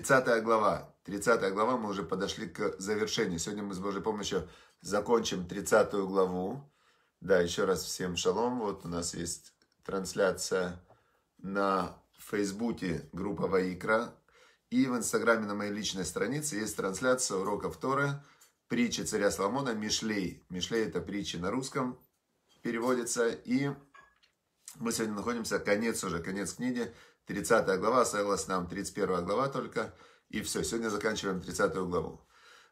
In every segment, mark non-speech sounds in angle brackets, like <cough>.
30 глава. 30 глава, мы уже подошли к завершению. Сегодня мы с Божьей помощью закончим 30 главу. Да, еще раз всем шалом. Вот у нас есть трансляция на Фейсбуке группа Ваикра. И в Инстаграме на моей личной странице есть трансляция урока Торы, притчи царя Соломона, Мишлей. Мишлей – это притчи на русском, переводится. И мы сегодня находимся, конец уже, конец книги, 30 глава, осталась нам 31 глава только. И все, сегодня заканчиваем 30 главу.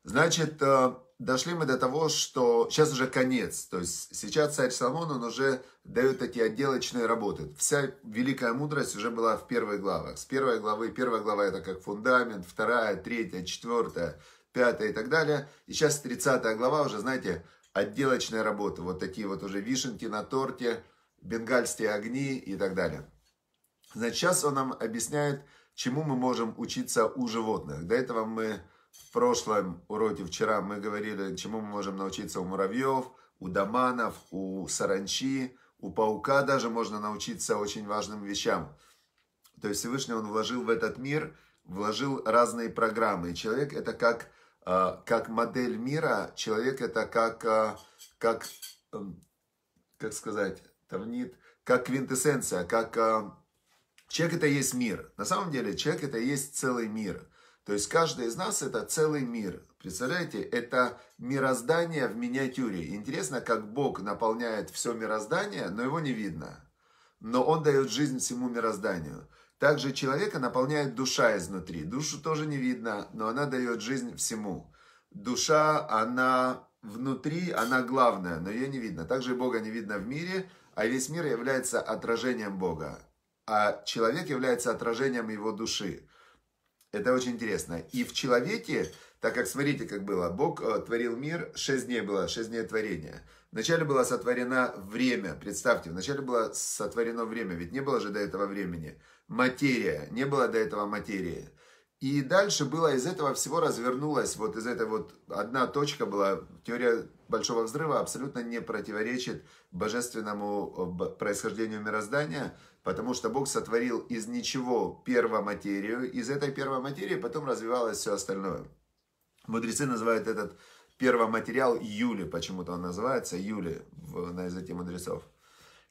Значит, э, дошли мы до того, что сейчас уже конец. То есть сейчас царь Соломон, он уже дает эти отделочные работы. Вся великая мудрость уже была в первой главах. С первой главы, первая глава это как фундамент, вторая, третья, четвертая, пятая и так далее. И сейчас 30 глава уже, знаете, отделочные работы. Вот такие вот уже вишенки на торте, бенгальские огни и так далее. Значит, сейчас он нам объясняет, чему мы можем учиться у животных. До этого мы в прошлом уроке, вчера, мы говорили, чему мы можем научиться у муравьев, у доманов, у саранчи, у паука даже можно научиться очень важным вещам. То есть Всевышний он вложил в этот мир, вложил разные программы. человек это как, а, как модель мира, человек это как, а, как, эм, как сказать, тавнит, как квинтэссенция, как а, Человек это и есть мир. На самом деле человек это и есть целый мир. То есть каждый из нас это целый мир. Представляете, это мироздание в миниатюре. Интересно, как Бог наполняет все мироздание, но его не видно. Но он дает жизнь всему мирозданию. Также человека наполняет душа изнутри. Душу тоже не видно, но она дает жизнь всему. Душа, она внутри, она главная, но ее не видно. Также Бога не видно в мире, а весь мир является отражением Бога а человек является отражением его души. Это очень интересно. И в человеке, так как, смотрите, как было, Бог э, творил мир, шесть дней было, шесть дней творения. Вначале было сотворено время, представьте, вначале было сотворено время, ведь не было же до этого времени. Материя, не было до этого материи. И дальше было из этого всего развернулось, вот из этой вот одна точка была, теория Большого Взрыва абсолютно не противоречит божественному э, происхождению мироздания, Потому что Бог сотворил из ничего первоматерию, из этой первоматерии потом развивалось все остальное. Мудрецы называют этот первоматериал Юли, почему-то он называется Юли на языке мудрецов.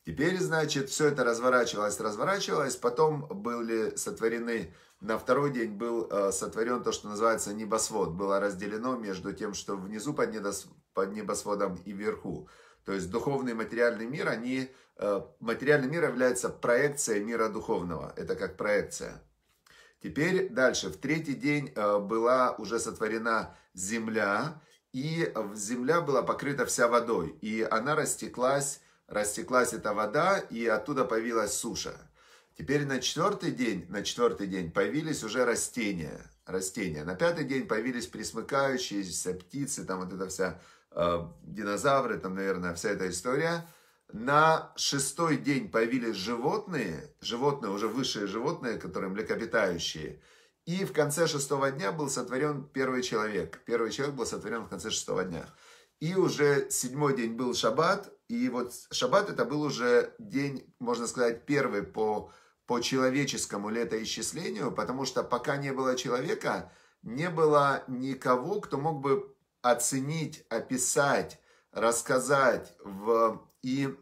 Теперь, значит, все это разворачивалось, разворачивалось, потом были сотворены, на второй день был э, сотворен то, что называется небосвод, было разделено между тем, что внизу под, небосводом и вверху. То есть духовный и материальный мир, они... Э, материальный мир является проекцией мира духовного. Это как проекция. Теперь дальше. В третий день э, была уже сотворена земля, и земля была покрыта вся водой, и она растеклась, растеклась эта вода, и оттуда появилась суша. Теперь на четвертый день, на четвертый день появились уже растения, растения. На пятый день появились присмыкающиеся птицы, там вот эта вся Э, динозавры, там, наверное, вся эта история. На шестой день появились животные, животные, уже высшие животные, которые млекопитающие. И в конце шестого дня был сотворен первый человек. Первый человек был сотворен в конце шестого дня. И уже седьмой день был шаббат. И вот шаббат это был уже день, можно сказать, первый по, по человеческому летоисчислению, потому что пока не было человека, не было никого, кто мог бы оценить, описать, рассказать в, и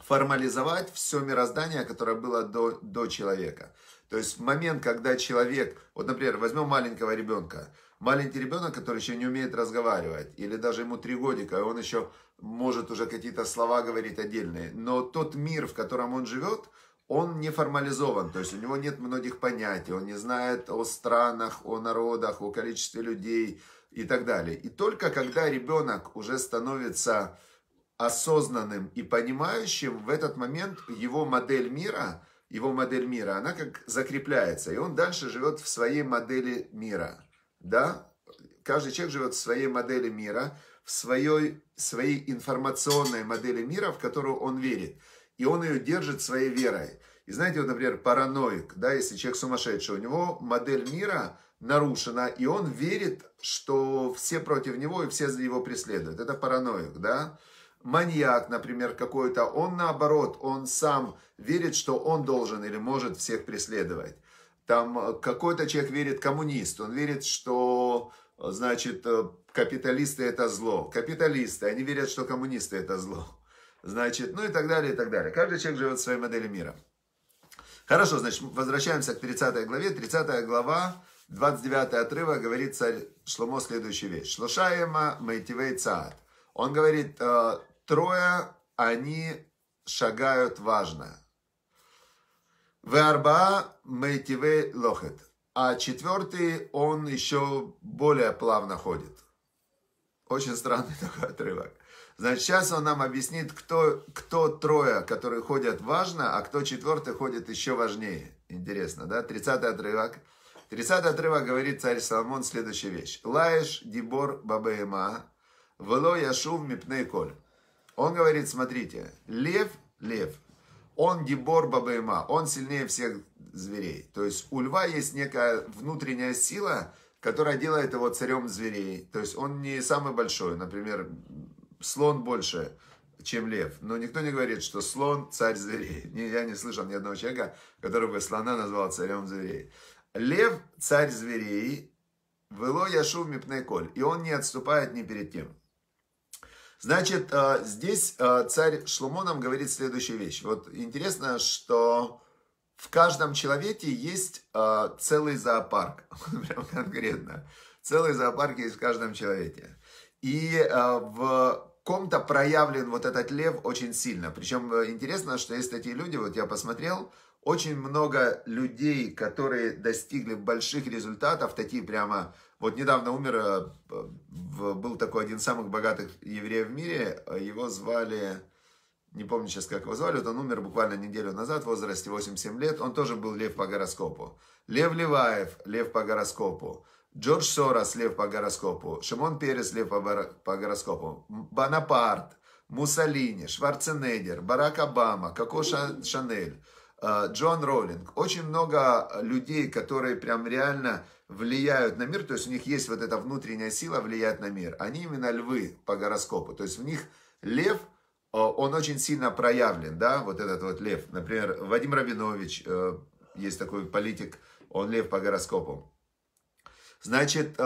формализовать все мироздание, которое было до, до человека. То есть в момент, когда человек, вот, например, возьмем маленького ребенка, маленький ребенок, который еще не умеет разговаривать, или даже ему три годика, и он еще может уже какие-то слова говорить отдельные, но тот мир, в котором он живет, он не формализован, то есть у него нет многих понятий, он не знает о странах, о народах, о количестве людей, и так далее. И только когда ребенок уже становится осознанным и понимающим, в этот момент его модель мира, его модель мира, она как закрепляется, и он дальше живет в своей модели мира, да? Каждый человек живет в своей модели мира, в своей, своей информационной модели мира, в которую он верит. И он ее держит своей верой. И знаете, вот, например, параноик, да, если человек сумасшедший, у него модель мира – нарушена, и он верит, что все против него и все за его преследуют. Это параноик, да? Маньяк, например, какой-то, он наоборот, он сам верит, что он должен или может всех преследовать. Там э, какой-то человек верит коммунист, он верит, что, э, значит, э, капиталисты это зло. Капиталисты, они верят, что коммунисты это зло. Значит, ну и так далее, и так далее. Каждый человек живет в своей модели мира. Хорошо, значит, возвращаемся к 30 главе. 30 глава 29 отрывок говорит царь Шломо следующую вещь. Шлушаема Майтивей Цаат. Он говорит, э, трое они шагают важно. Веарба Майтивей Лохет. А четвертый, он еще более плавно ходит. Очень странный <laughs> такой отрывок. Значит, сейчас он нам объяснит, кто, кто трое, которые ходят важно, а кто четвертый ходит еще важнее. Интересно, да? Тридцатый отрывок. 30 отрывок говорит царь Соломон следующую вещь. Лаеш дебор бабаема, вело яшув мипней коль. Он говорит, смотрите, лев, лев, он дебор бабаема, он сильнее всех зверей. То есть у льва есть некая внутренняя сила, которая делает его царем зверей. То есть он не самый большой, например, слон больше, чем лев. Но никто не говорит, что слон царь зверей. <laughs> Я не слышал ни одного человека, который бы слона назвал царем зверей. Лев, царь зверей, вело яшув мипней коль. И он не отступает ни перед тем. Значит, э, здесь э, царь Шлумо нам говорит следующую вещь. Вот интересно, что в каждом человеке есть э, целый зоопарк. <laughs> Прям конкретно. Целый зоопарк есть в каждом человеке. И в ком-то проявлен вот этот лев очень сильно. Причем интересно, что есть такие люди, вот я посмотрел, очень много людей, которые достигли больших результатов, такие прямо... Вот недавно умер, э, был такой один из самых богатых евреев в мире, э, его звали, не помню сейчас, как его звали, вот он умер буквально неделю назад в возрасте 87 лет, он тоже был лев по гороскопу. Лев Леваев, лев по гороскопу. Джордж Сорос, лев по гороскопу. Шимон Перес, лев по гороскопу. Бонапарт, Муссолини, Шварценеггер, Барак Обама, Коко Шанель. Э, Джон Роллинг. Очень много людей, которые прям реально влияют на мир, то есть у них есть вот эта внутренняя сила влиять на мир. Они именно львы по гороскопу, то есть в них лев, э, он очень сильно проявлен, да, вот этот вот лев. Например, Вадим Рабинович, э, есть такой политик, он лев по гороскопу. Значит,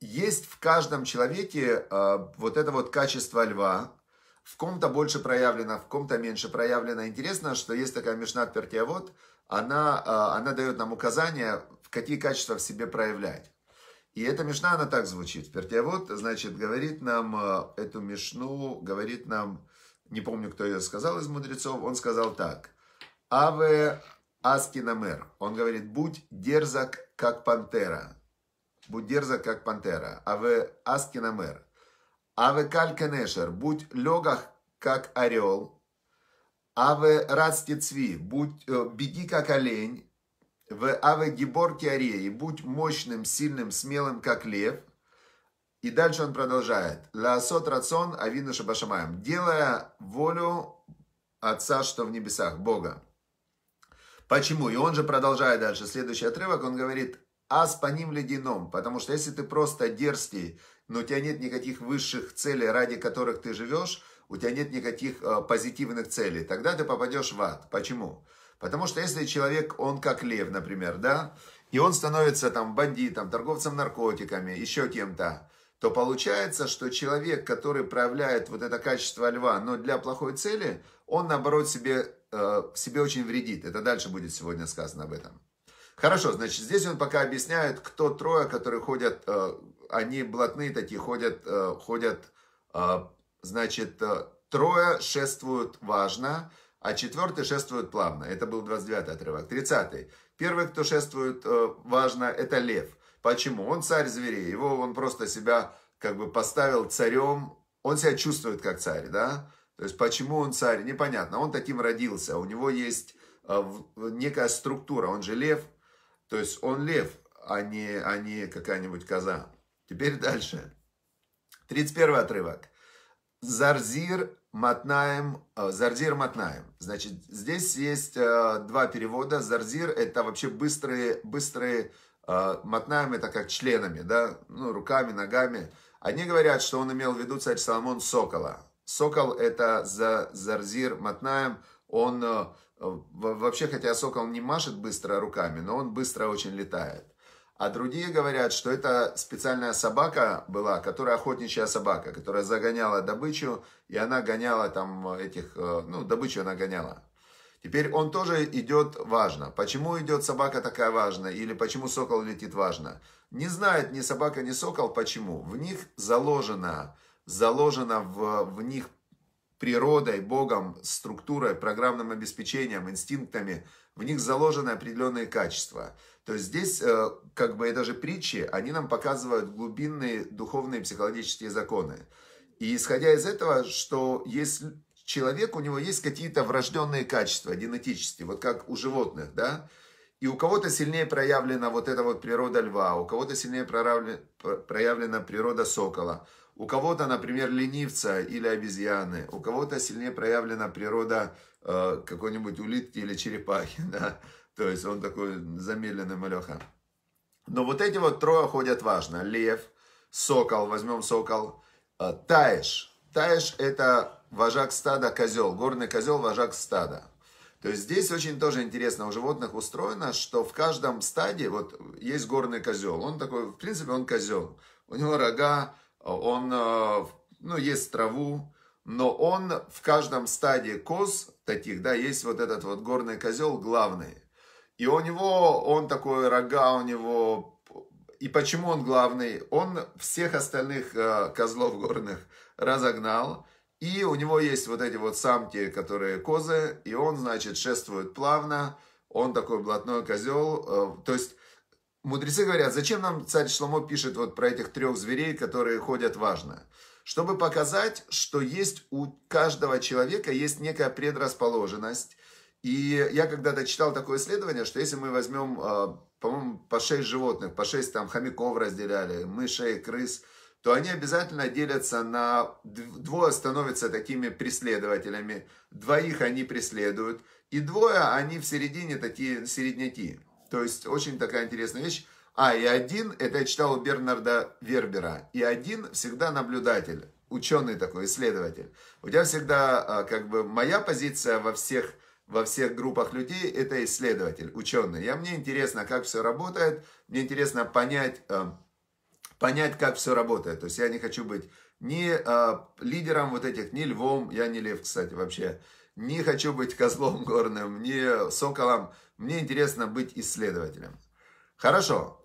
есть в каждом человеке вот это вот качество льва, в ком-то больше проявлено, в ком-то меньше проявлено. Интересно, что есть такая Мишна Пертиавод, она, а, она дает нам указания, какие качества в себе проявлять. И эта Мишна, она так звучит. Пертиавод, значит, говорит нам а, эту Мишну, говорит нам, не помню, кто ее сказал из мудрецов, он сказал так. Аве Аскинамер. Он говорит, будь дерзок, как пантера. Будь дерзок, как пантера. Аве Аскинамер. Аве калькенешер, будь легах, как орел. Аве растецви, будь, э, беги, как олень. В аве гиборки ареи, будь мощным, сильным, смелым, как лев. И дальше он продолжает. Лаосот рацион авину шабашамаем. Делая волю Отца, что в небесах, Бога. Почему? И он же продолжает дальше. Следующий отрывок, он говорит, «Ас по ним ледяном». Потому что если ты просто дерзкий, но у тебя нет никаких высших целей, ради которых ты живешь, у тебя нет никаких э, позитивных целей, тогда ты попадешь в ад. Почему? Потому что если человек, он как лев, например, да, и он становится там бандитом, торговцем наркотиками, еще кем-то, то получается, что человек, который проявляет вот это качество льва, но для плохой цели, он, наоборот, себе, э, себе очень вредит. Это дальше будет сегодня сказано об этом. Хорошо, значит, здесь он пока объясняет, кто трое, которые ходят, э, они блатные такие, ходят, э, ходят, э, значит, э, трое шествуют важно, а четвертый шествует плавно. Это был 29 отрывок. 30. -й. Первый, кто шествует э, важно, это лев. Почему? Он царь зверей. Его он просто себя как бы поставил царем. Он себя чувствует как царь, да? То есть почему он царь? Непонятно. Он таким родился. У него есть э, некая структура. Он же лев. То есть он лев, а не, а не какая-нибудь коза. Теперь дальше. 31 отрывок. Зарзир Матнаем, э, Зарзир Матнаем. Значит, здесь есть э, два перевода. Зарзир – это вообще быстрые, быстрые э, Матнаем – это как членами, да, ну, руками, ногами. Они говорят, что он имел в виду царь Соломон Сокола. Сокол – это за, Зарзир Матнаем, он Вообще, хотя сокол не машет быстро руками, но он быстро очень летает. А другие говорят, что это специальная собака была, которая охотничья собака, которая загоняла добычу, и она гоняла там этих, э, ну, добычу она гоняла. Теперь он тоже идет важно. Почему идет собака такая важная? или почему сокол летит важно? Не знает ни собака, ни сокол, почему. В них заложено, заложено в, в них природой, Богом, структурой, программным обеспечением, инстинктами, в них заложены определенные качества. То есть здесь, э, как бы и даже притчи, они нам показывают глубинные духовные психологические законы. И исходя из этого, что есть человек, у него есть какие-то врожденные качества генетические, вот как у животных, да, и у кого-то сильнее проявлена вот эта вот природа льва, у кого-то сильнее проявлена природа сокола – у кого-то, например, ленивца или обезьяны, у кого-то сильнее проявлена природа э, какой-нибудь улитки или черепахи, <laughs> да, то есть он такой замедленный малеха. Но вот эти вот трое ходят важно. Лев, сокол, возьмем сокол, э, таиш. Таиш это вожак стада козел, горный козел вожак стада. То есть здесь очень тоже интересно у животных устроено, что в каждом стаде, вот есть горный козел, он такой, в принципе, он козел. У него рога, он, э, ну, есть траву, но он в каждом стадии коз таких, да, есть вот этот вот горный козел главный. И у него, он такой рога, у него... И почему он главный? Он всех остальных э, козлов горных разогнал. И у него есть вот эти вот самки, которые козы. И он, значит, шествует плавно. Он такой блатной козел. Э, то есть мудрецы говорят, зачем нам царь Шломо пишет вот про этих трех зверей, которые ходят важно? Чтобы показать, что есть у каждого человека есть некая предрасположенность. И я когда-то читал такое исследование, что если мы возьмем, а, по-моему, по шесть животных, по шесть там хомяков разделяли, мышей, крыс, то они обязательно делятся на... Двое становятся такими преследователями, двоих они преследуют, и двое, они в середине такие середняки. То есть очень такая интересная вещь. А, и один, это я читал у Бернарда Вербера, и один всегда наблюдатель, ученый такой, исследователь. У тебя всегда, а, как бы, моя позиция во всех, во всех группах людей – это исследователь, ученый. Я, мне интересно, как все работает, мне интересно понять, а, понять, как все работает. То есть я не хочу быть ни а, лидером вот этих, ни львом, я не лев, кстати, вообще, не хочу быть козлом горным, не соколом. Мне интересно быть исследователем. Хорошо.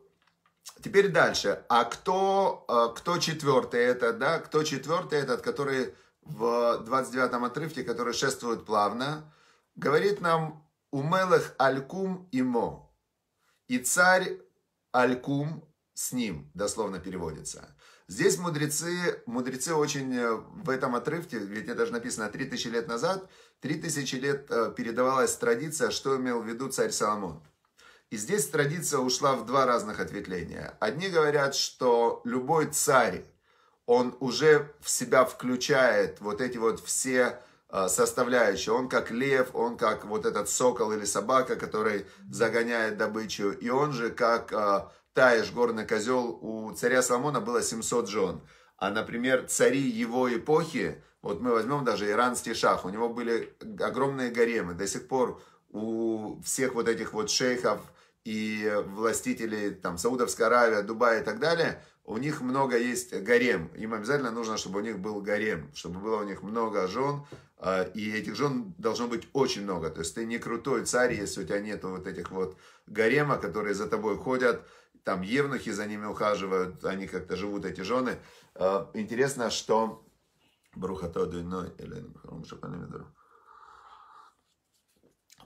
Теперь дальше. А кто, э, кто четвертый это, да? Кто четвертый этот, который в 29-м отрывке, который шествует плавно, говорит нам «Умелых алькум имо». И царь алькум с ним, дословно переводится. Здесь мудрецы, мудрецы очень э, в этом отрывке, ведь это же написано 3000 лет назад, 3000 лет э, передавалась традиция, что имел в виду царь Соломон. И здесь традиция ушла в два разных ответвления. Одни говорят, что любой царь, он уже в себя включает вот эти вот все э, составляющие. Он как лев, он как вот этот сокол или собака, который загоняет добычу, и он же как Таиш, горный козел, у царя Соломона было 700 жен. А, например, цари его эпохи, вот мы возьмем даже иранский шах, у него были огромные гаремы. До сих пор у всех вот этих вот шейхов и властителей там Саудовской Аравии, Дубая и так далее, у них много есть гарем. Им обязательно нужно, чтобы у них был гарем, чтобы было у них много жен, а, и этих жен должно быть очень много. То есть ты не крутой царь, если у тебя нет вот этих вот гарема, которые за тобой ходят, там евнухи за ними ухаживают, они как-то живут, эти жены. Э, интересно, что... Ну,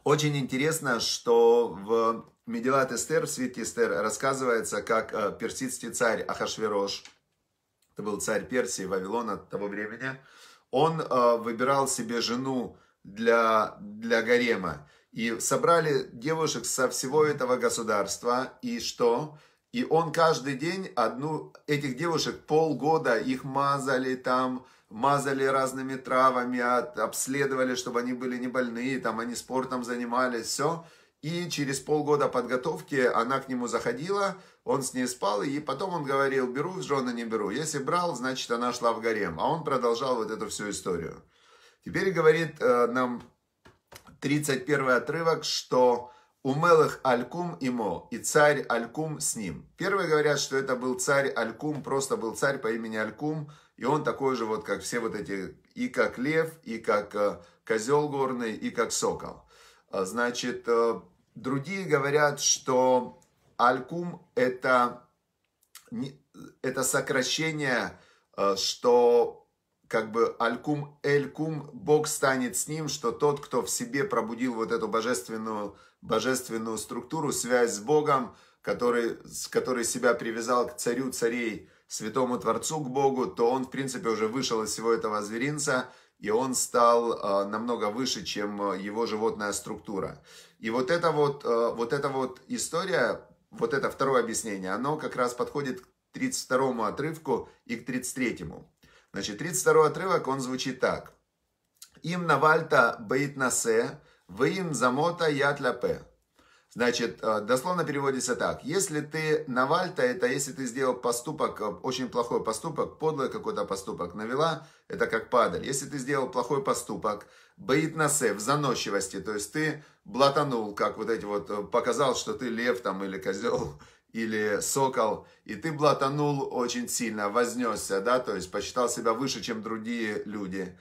Очень интересно, что в Медилат Эстер, в свете Эстер, рассказывается, как э, персидский царь Ахашверош, это был царь Персии, Вавилона того времени, он э, выбирал себе жену для, для гарема. И собрали девушек со всего этого государства, и что? И он каждый день одну, этих девушек полгода их мазали там, мазали разными травами, обследовали, чтобы они были не больные, там они спортом занимались, все. И через полгода подготовки она к нему заходила, он с ней спал, и потом он говорил, беру в жены, не беру. Если брал, значит она шла в гарем. А он продолжал вот эту всю историю. Теперь говорит э, нам 31 отрывок, что Умелых Алькум Имо и царь Алькум с ним. Первые говорят, что это был царь Алькум, просто был царь по имени Алькум, и он такой же вот, как все вот эти, и как лев, и как э, козел горный, и как сокол. А, значит, э, другие говорят, что Алькум это, это сокращение, э, что как бы алькум элькум, Бог станет с ним, что тот, кто в себе пробудил вот эту божественную, божественную структуру, связь с Богом, который, который себя привязал к царю царей, святому Творцу, к Богу, то он, в принципе, уже вышел из всего этого зверинца, и он стал э, намного выше, чем э, его животная структура. И вот эта вот, э, вот эта вот история, вот это второе объяснение, оно как раз подходит к 32 отрывку и к 33. -му. Значит, 32 отрывок, он звучит так. Им навальта бейт насе, им замота яд ляпе. Значит, э, дословно переводится так. Если ты навальта, это если ты сделал поступок, э, очень плохой поступок, подлый какой-то поступок, навела, это как падаль. Если ты сделал плохой поступок, боит насе, в заносчивости, то есть ты блатанул, как вот эти вот, э, показал, что ты лев там или козел или сокол, и ты блатанул очень сильно, вознесся, да, то есть посчитал себя выше, чем другие люди.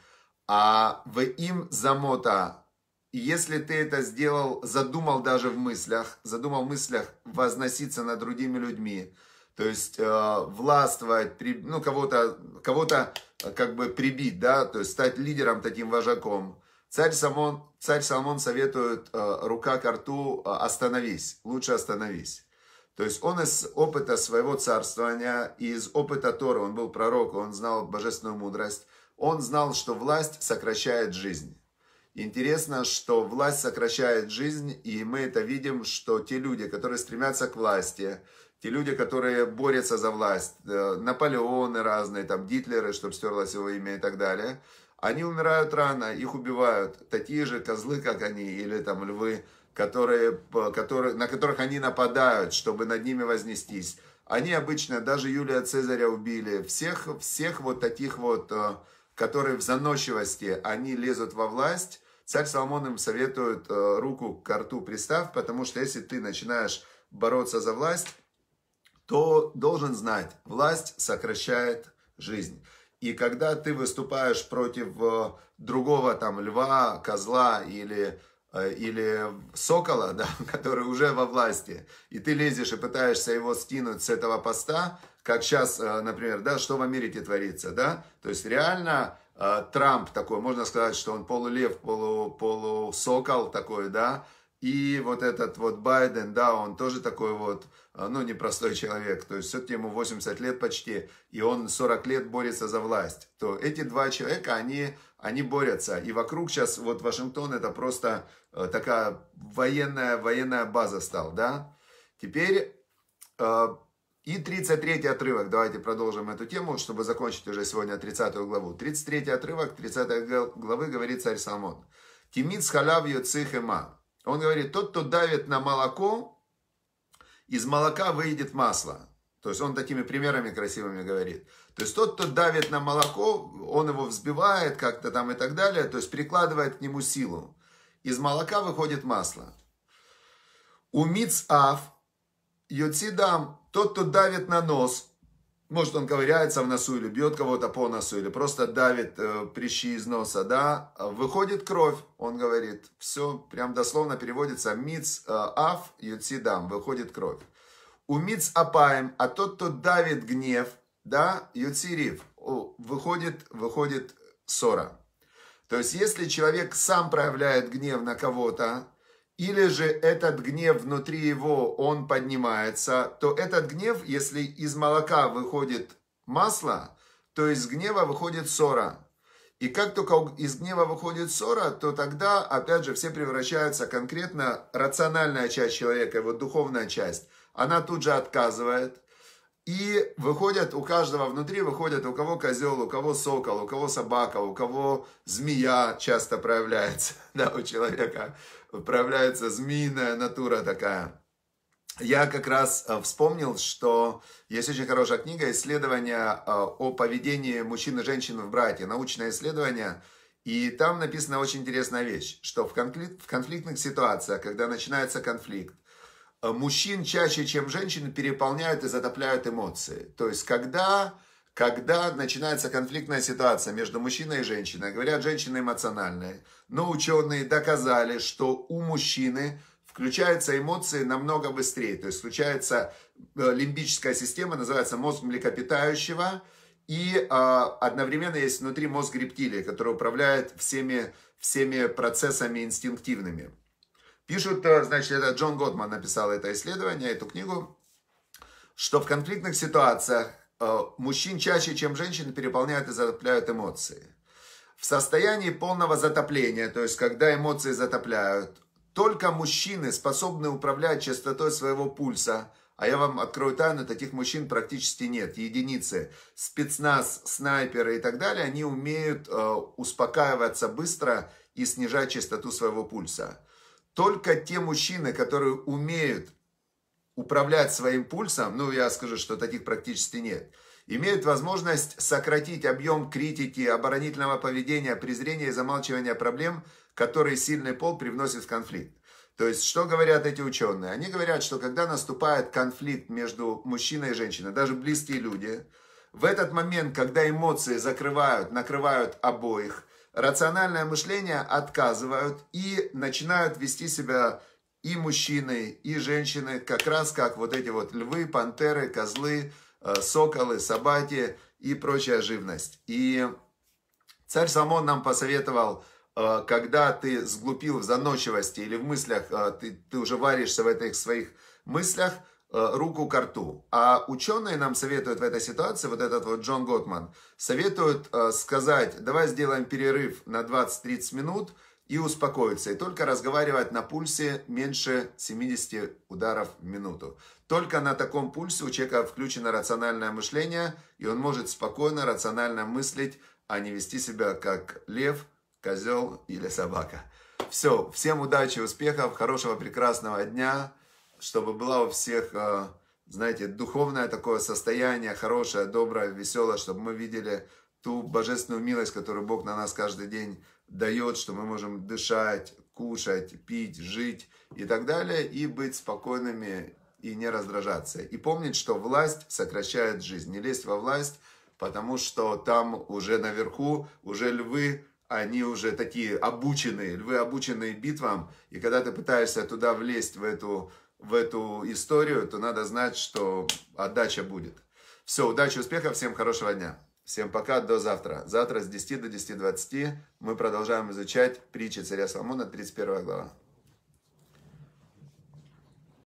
А в им замота, если ты это сделал, задумал даже в мыслях, задумал в мыслях возноситься над другими людьми, то есть э, властвовать, при, ну, кого-то, кого-то э, как бы прибить, да, то есть стать лидером, таким вожаком. Царь Соломон, царь Соломон советует э, рука к рту, э, остановись, лучше остановись. То есть он из опыта своего царствования, из опыта Тора, он был пророк, он знал божественную мудрость, он знал, что власть сокращает жизнь. Интересно, что власть сокращает жизнь, и мы это видим, что те люди, которые стремятся к власти, те люди, которые борются за власть, э, Наполеоны разные, там Гитлеры, чтобы стерлось его имя и так далее, они умирают рано, их убивают. Такие же козлы, как они, или там львы – которые, которые, на которых они нападают, чтобы над ними вознестись. Они обычно, даже Юлия Цезаря убили, всех, всех вот таких вот, э, которые в заносчивости, они лезут во власть. Царь Соломон им советует э, руку к рту пристав, потому что если ты начинаешь бороться за власть, то должен знать, власть сокращает жизнь. И когда ты выступаешь против э, другого там льва, козла или Э, или сокола, <laughs> да, который уже во власти, и ты лезешь и пытаешься его скинуть с этого поста, как сейчас, э, например, да, что в Америке творится, да, то есть реально э, Трамп такой, можно сказать, что он полулев, полу, полусокол такой, да, и вот этот вот Байден, да, он тоже такой вот, а, ну, непростой человек. То есть, все-таки ему 80 лет почти, и он 40 лет борется за власть. То эти два человека, они, они борются. И вокруг сейчас, вот Вашингтон, это просто э, такая военная, военная база стал, да. Теперь, э, и 33 отрывок, давайте продолжим эту тему, чтобы закончить уже сегодня 30 главу. 33 отрывок 30 главы говорит царь Соломон. Тимит с халавью цихема. Он говорит, тот, кто давит на молоко, из молока выйдет масло. То есть он такими примерами красивыми говорит. То есть тот, кто давит на молоко, он его взбивает как-то там и так далее, то есть прикладывает к нему силу. Из молока выходит масло. У Мицав, Йоцидам, тот, кто давит на нос, может, он ковыряется в носу или бьет кого-то по носу, или просто давит э, прыщи из носа, да, а выходит кровь, он говорит, все, прям дословно переводится, миц э, аф юцидам, выходит кровь. У миц апаем, а тот, кто давит гнев, да, юцирив, выходит, выходит ссора. То есть, если человек сам проявляет гнев на кого-то, или же этот гнев внутри его, он поднимается, то этот гнев, если из молока выходит масло, то из гнева выходит ссора. И как только из гнева выходит ссора, то тогда, опять же, все превращаются конкретно рациональная часть человека, его духовная часть. Она тут же отказывает, и выходят у каждого внутри, выходят у кого козел, у кого сокол, у кого собака, у кого змея часто проявляется. <laughs> Да, у человека проявляется змеиная натура такая. Я как раз э, вспомнил, что есть очень хорошая книга «Исследование э, о поведении мужчин и женщин в браке». Научное исследование. И там написана очень интересная вещь, что в, конфликт, в конфликтных ситуациях, когда начинается конфликт, Э, мужчин чаще, чем женщин, переполняют и затопляют эмоции. То есть, когда, когда начинается конфликтная ситуация между мужчиной и женщиной, говорят, женщины эмоциональные, но ученые доказали, что у мужчины включаются эмоции намного быстрее. То есть, включается э, лимбическая система, называется мозг млекопитающего, и э, одновременно есть внутри мозг рептилии, который управляет всеми, всеми процессами инстинктивными. Пишут, э, значит, это Джон Готман написал это исследование, эту книгу, что в конфликтных ситуациях э, мужчин чаще, чем женщин, переполняют и затопляют эмоции. В состоянии полного затопления, то есть когда эмоции затопляют, только мужчины способны управлять частотой своего пульса, а я вам открою тайну, таких мужчин практически нет. Единицы, спецназ, снайперы и так далее, они умеют э, успокаиваться быстро и снижать частоту своего пульса только те мужчины, которые умеют управлять своим пульсом, ну я скажу, что таких практически нет, имеют возможность сократить объем критики, оборонительного поведения, презрения и замалчивания проблем, которые сильный пол привносит в конфликт. То есть, что говорят эти ученые? Они говорят, что когда наступает конфликт между мужчиной и женщиной, даже близкие люди, в этот момент, когда эмоции закрывают, накрывают обоих – рациональное мышление отказывают и начинают вести себя и мужчины, и женщины, как раз как вот эти вот львы, пантеры, козлы, э, соколы, собаки и прочая живность. И царь Самон нам посоветовал, э, когда ты сглупил в заносчивости или в мыслях, э, ты, ты уже варишься в этих своих мыслях, Э, руку к рту. А ученые нам советуют в этой ситуации, вот этот вот Джон Готман, советуют э, сказать, давай сделаем перерыв на 20-30 минут и успокоиться. И только разговаривать на пульсе меньше 70 ударов в минуту. Только на таком пульсе у человека включено рациональное мышление, и он может спокойно, рационально мыслить, а не вести себя как лев, козел или собака. Все, всем удачи, успехов, хорошего, прекрасного дня чтобы была у всех, э, знаете, духовное такое состояние, хорошее, доброе, веселое, чтобы мы видели ту божественную милость, которую Бог на нас каждый день дает, что мы можем дышать, кушать, пить, жить и так далее, и быть спокойными и не раздражаться. И помнить, что власть сокращает жизнь. Не лезть во власть, потому что там уже наверху, уже львы, они уже такие обученные, львы обученные битвам, и когда ты пытаешься туда влезть, в эту в эту историю, то надо знать, что отдача будет. Все, удачи, успехов, всем хорошего дня. Всем пока, до завтра. Завтра с 10 до 10.20 мы продолжаем изучать притчи царя Соломона, 31 глава.